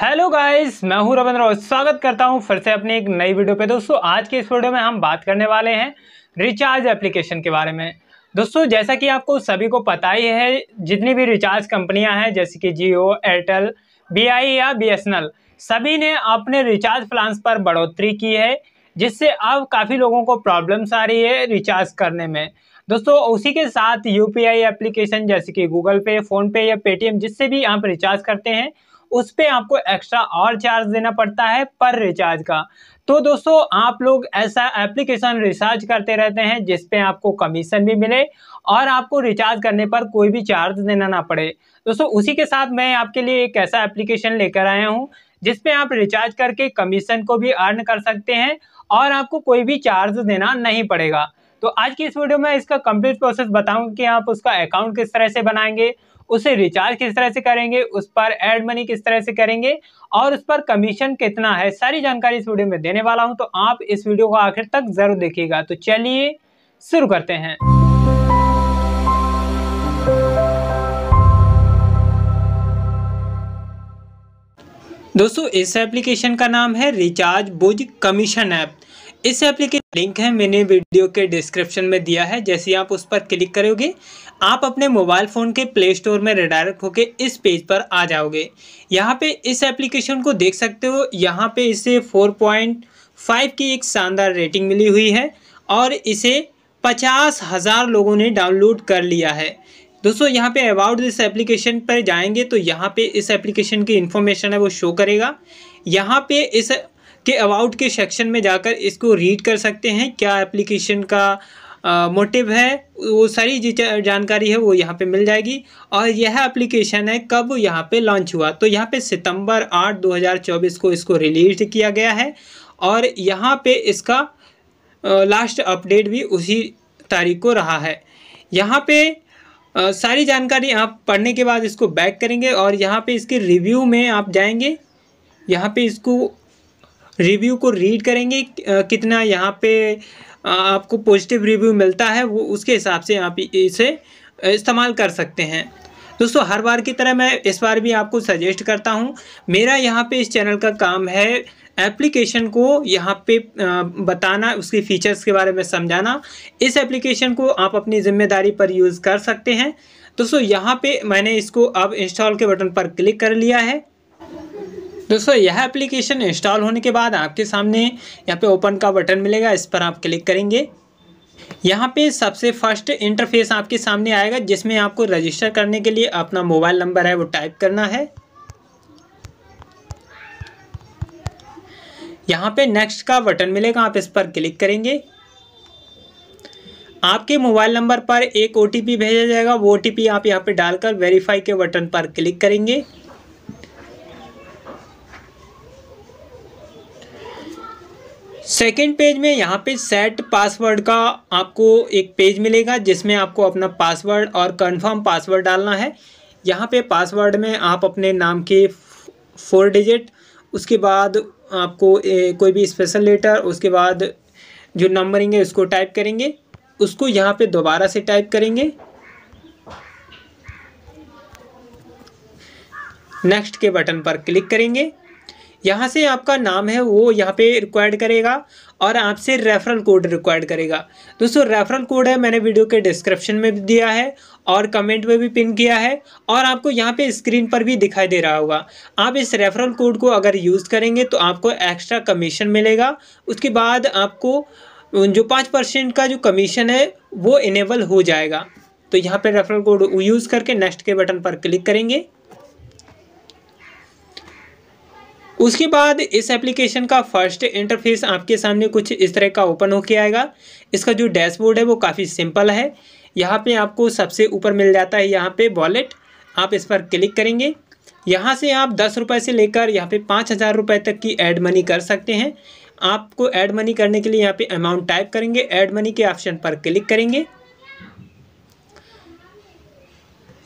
hello guys मैं हूं रविंद्र और स्वागत करता हूं फिर से अपनी एक नई वीडियो पे दोस्तों आज के इस वीडियो में हम बात करने वाले हैं रिचार्ज एप्लीकेशन के बारे में दोस्तों जैसा कि आपको सभी को पता ही है जितनी भी रिचार्ज कंपनियां हैं जैसे कि जियो एयरटेल बी या बी सभी ने अपने रिचार्ज प्लान्स पर बढ़ोतरी की है जिससे अब काफ़ी लोगों को प्रॉब्लम्स आ रही है रिचार्ज करने में दोस्तों उसी के साथ यूपीआई एप्लीकेशन जैसे कि गूगल पे फ़ोनपे या पेटीएम जिससे भी आप रिचार्ज करते हैं उस पर आपको एक्स्ट्रा और चार्ज देना पड़ता है पर रिचार्ज का तो दोस्तों आप लोग ऐसा एप्लीकेशन रिचार्ज करते रहते हैं जिसपे आपको कमीशन भी मिले और आपको रिचार्ज करने पर कोई भी चार्ज देना ना पड़े दोस्तों उसी के साथ मैं आपके लिए एक ऐसा एप्लीकेशन लेकर आया हूँ जिसपे आप रिचार्ज करके कमीशन को भी अर्न कर सकते हैं और आपको कोई भी चार्ज देना नहीं पड़ेगा तो आज की इस वीडियो में इसका कंप्लीट प्रोसेस बताऊंगा कि आप उसका अकाउंट किस तरह से बनाएंगे उसे रिचार्ज किस तरह से करेंगे उस पर एड मनी किस तरह से करेंगे और उस पर कमीशन कितना है सारी जानकारी इस वीडियो में देने वाला हूं तो आप इस वीडियो को आखिर तक जरूर देखिएगा तो चलिए शुरू करते हैं दोस्तों इस एप्लीकेशन का नाम है रिचार्ज बुज कमीशन ऐप इस एप्लीकेशन लिंक है मैंने वीडियो के डिस्क्रिप्शन में दिया है जैसे आप उस पर क्लिक करोगे आप अपने मोबाइल फ़ोन के प्ले स्टोर में रिडायरेक्ट होकर इस पेज पर आ जाओगे यहाँ पे इस एप्लीकेशन को देख सकते हो यहाँ पे इसे 4.5 की एक शानदार रेटिंग मिली हुई है और इसे पचास हज़ार लोगों ने डाउनलोड कर लिया है दोस्तों यहाँ पे अबाउट दिस एप्लीकेशन पर जाएंगे तो यहाँ पे इस एप्लीकेशन की इन्फॉर्मेशन है वो शो करेगा यहाँ पे इस के अबाउट के सेक्शन में जाकर इसको रीड कर सकते हैं क्या एप्लीकेशन का मोटिव है वो सारी जानकारी है वो यहाँ पे मिल जाएगी और यह एप्लीकेशन है कब यहाँ पे लॉन्च हुआ तो यहाँ पे सितंबर 8 2024 को इसको रिलीज किया गया है और यहाँ पे इसका लास्ट अपडेट भी उसी तारीख को रहा है यहाँ पे सारी जानकारी आप पढ़ने के बाद इसको बैक करेंगे और यहाँ पे इसके रिव्यू में आप जाएंगे यहाँ पे इसको रिव्यू को रीड करेंगे कितना यहाँ पे आपको पॉजिटिव रिव्यू मिलता है वो उसके हिसाब से आप इसे इस्तेमाल कर सकते हैं दोस्तों हर बार की तरह मैं इस बार भी आपको सजेस्ट करता हूँ मेरा यहाँ पे इस चैनल का काम है एप्लीकेशन को यहाँ पे बताना उसके फीचर्स के बारे में समझाना इस एप्लीकेशन को आप अपनी ज़िम्मेदारी पर यूज़ कर सकते हैं दोस्तों यहाँ पे मैंने इसको अब इंस्टॉल के बटन पर क्लिक कर लिया है दोस्तों यह एप्लीकेशन इंस्टॉल होने के बाद आपके सामने यहाँ पे ओपन का बटन मिलेगा इस पर आप क्लिक करेंगे यहाँ पे सबसे फर्स्ट इंटरफेस आपके सामने आएगा जिसमें आपको रजिस्टर करने के लिए अपना मोबाइल नंबर है वो टाइप करना है यहाँ पे नेक्स्ट का बटन मिलेगा आप इस पर क्लिक करेंगे आपके मोबाइल नंबर पर एक ओ भेजा जाएगा वो ओ आप यहाँ पे डालकर वेरीफाई के बटन पर क्लिक करेंगे सेकेंड पेज में यहाँ पे सेट पासवर्ड का आपको एक पेज मिलेगा जिसमें आपको अपना पासवर्ड और कंफर्म पासवर्ड डालना है यहाँ पे पासवर्ड में आप अपने नाम के फोर डिजिट उसके बाद आपको ए, कोई भी स्पेशल लेटर उसके बाद जो नंबरिंग है उसको टाइप करेंगे उसको यहाँ पे दोबारा से टाइप करेंगे नेक्स्ट के बटन पर क्लिक करेंगे यहाँ से आपका नाम है वो यहाँ पे रिक्वायर्ड करेगा और आपसे रेफरल कोड रिक्वायर्ड करेगा दोस्तों रेफरल कोड है मैंने वीडियो के डिस्क्रिप्शन में भी दिया है और कमेंट में भी पिन किया है और आपको यहाँ पे स्क्रीन पर भी दिखाई दे रहा होगा आप इस रेफरल कोड को अगर यूज़ करेंगे तो आपको एक्स्ट्रा कमीशन मिलेगा उसके बाद आपको जो पाँच परसेंट का जो कमीशन है वो इनेबल हो जाएगा तो यहाँ पे रेफरल कोड यूज़ करके नेक्स्ट के बटन पर क्लिक करेंगे उसके बाद इस एप्लीकेशन का फर्स्ट इंटरफेस आपके सामने कुछ इस तरह का ओपन होके आएगा इसका जो डैशबोर्ड है वो काफ़ी सिंपल है यहाँ पे आपको सबसे ऊपर मिल जाता है यहाँ पे वॉलेट आप इस पर क्लिक करेंगे यहाँ से आप दस रुपये से लेकर यहाँ पे पाँच हज़ार रुपये तक की एड मनी कर सकते हैं आपको ऐड मनी करने के लिए यहाँ पर अमाउंट टाइप करेंगे ऐड मनी के ऑप्शन पर क्लिक करेंगे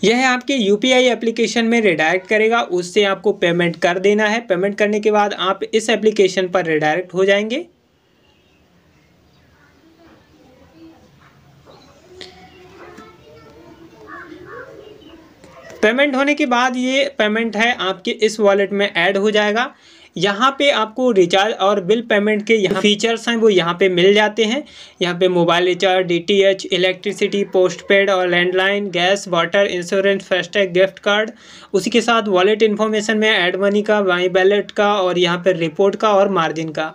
यह आपके यूपीआई एप्लीकेशन में रिडायरेक्ट करेगा उससे आपको पेमेंट कर देना है पेमेंट करने के बाद आप इस एप्लीकेशन पर रिडायरेक्ट हो जाएंगे पेमेंट होने के बाद ये पेमेंट है आपके इस वॉलेट में ऐड हो जाएगा यहाँ पे आपको रिचार्ज और बिल पेमेंट के यहाँ फीचर्स हैं वो यहाँ पे मिल जाते हैं यहाँ पे mobile recharge DTH electricity postpaid और landline gas water insurance FASTag gift card उसी के साथ वॉलेट इन्फॉर्मेशन में एड मनी का वाई बैलेट का और यहाँ पर रिपोर्ट का और मार्जिन का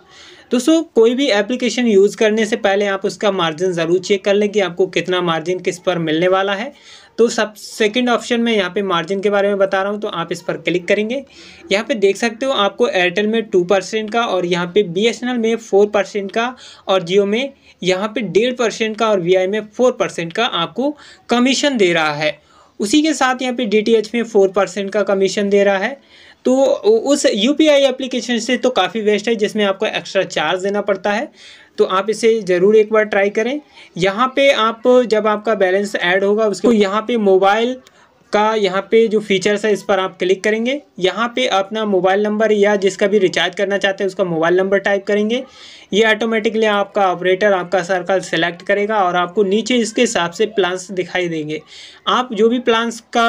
दोस्तों कोई भी एप्लीकेशन यूज़ करने से पहले आप उसका मार्जिन ज़रूर चेक कर लें कि आपको कितना मार्जिन किस पर मिलने वाला है तो सब सेकेंड ऑप्शन में यहाँ पे मार्जिन के बारे में बता रहा हूँ तो आप इस पर क्लिक करेंगे यहाँ पे देख सकते हो आपको एयरटेल में टू परसेंट का और यहाँ पे बीएसएनएल में फोर परसेंट का और जियो में यहाँ पे डेढ़ परसेंट का और वी में फोर परसेंट का आपको कमीशन दे रहा है उसी के साथ यहाँ पे एच में फोर परसेंट का कमीशन दे रहा है तो उस आई एप्लीकेशन से तो काफ़ी वेस्ट है जिसमें आपको एक्स्ट्रा चार्ज देना पड़ता है तो आप इसे ज़रूर एक बार ट्राई करें यहाँ पे आप जब आपका बैलेंस ऐड होगा उसको यहाँ पे मोबाइल का यहाँ पे जो फीचर्स है इस पर आप क्लिक करेंगे यहाँ पे अपना मोबाइल नंबर या जिसका भी रिचार्ज करना चाहते हैं उसका मोबाइल नंबर टाइप करेंगे ये ऑटोमेटिकली आपका ऑपरेटर आपका सर्कल सेलेक्ट करेगा और आपको नीचे इसके हिसाब से प्लान्स दिखाई देंगे आप जो भी प्लान्स का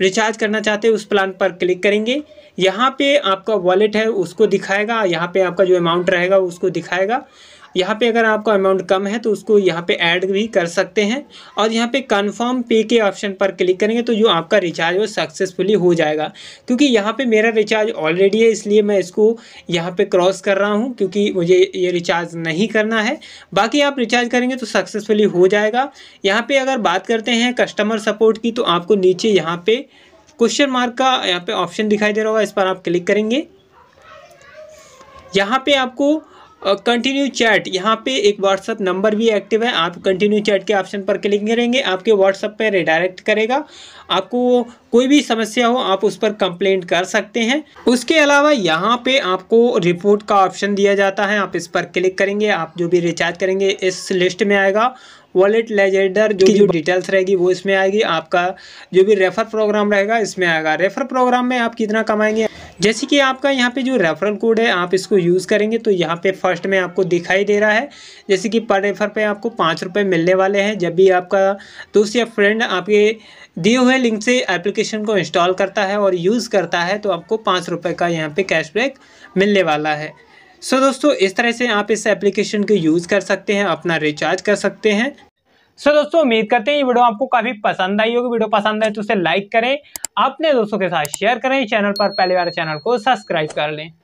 रिचार्ज करना चाहते हैं उस प्लान पर क्लिक करेंगे यहाँ पर आपका वॉलेट है उसको दिखाएगा यहाँ पर आपका जो अमाउंट रहेगा उसको दिखाएगा यहाँ पे अगर आपका अमाउंट कम है तो उसको यहाँ पे ऐड भी कर सकते हैं और यहाँ पे कंफर्म पे के ऑप्शन पर क्लिक करेंगे तो जो आपका रिचार्ज वो सक्सेसफुली हो जाएगा क्योंकि यहाँ पे मेरा रिचार्ज ऑलरेडी है इसलिए मैं इसको यहाँ पे क्रॉस कर रहा हूँ क्योंकि मुझे ये रिचार्ज नहीं करना है बाकी आप रिचार्ज करेंगे तो सक्सेसफुली हो जाएगा यहाँ पर अगर बात करते हैं कस्टमर सपोर्ट की तो आपको नीचे यहाँ पर क्वेश्चन मार्क का यहाँ पर ऑप्शन दिखाई दे रहा होगा इस पर आप क्लिक करेंगे यहाँ पे आपको कंटिन्यू चैट यहाँ पे एक व्हाट्सअप नंबर भी एक्टिव है आप कंटिन्यू चैट के ऑप्शन पर क्लिक करेंगे आपके व्हाट्सअप पे रिडायरेक्ट करेगा आपको कोई भी समस्या हो आप उस पर कंप्लेंट कर सकते हैं उसके अलावा यहाँ पे आपको रिपोर्ट का ऑप्शन दिया जाता है आप इस पर क्लिक करेंगे आप जो भी रिचार्ज करेंगे इस लिस्ट में आएगा वॉलेट लेजेंडर जो भी डिटेल्स रहेगी वो इसमें आएगी आपका जो भी रेफर प्रोग्राम रहेगा इसमें आएगा रेफर प्रोग्राम में आप कितना कमाएंगे जैसे कि आपका यहाँ पे जो रेफरल कोड है आप इसको यूज़ करेंगे तो यहाँ पे फर्स्ट में आपको दिखाई दे रहा है जैसे कि पर रेफर पे आपको पाँच रुपये मिलने वाले हैं जब भी आपका दोस्त या फ्रेंड आपके दिए हुए लिंक से एप्लीकेशन को इंस्टॉल करता है और यूज़ करता है तो आपको पाँच रुपये का यहाँ पे कैशबैक मिलने वाला है सो so, दोस्तों इस तरह से आप इस एप्लीकेशन को यूज़ कर सकते हैं अपना रिचार्ज कर सकते हैं सो so, दोस्तों उम्मीद करते हैं ये वीडियो आपको काफ़ी पसंद आई होगी वीडियो पसंद आए तो उसे लाइक करें अपने दोस्तों के साथ शेयर करें चैनल पर पहली बार चैनल को सब्सक्राइब कर लें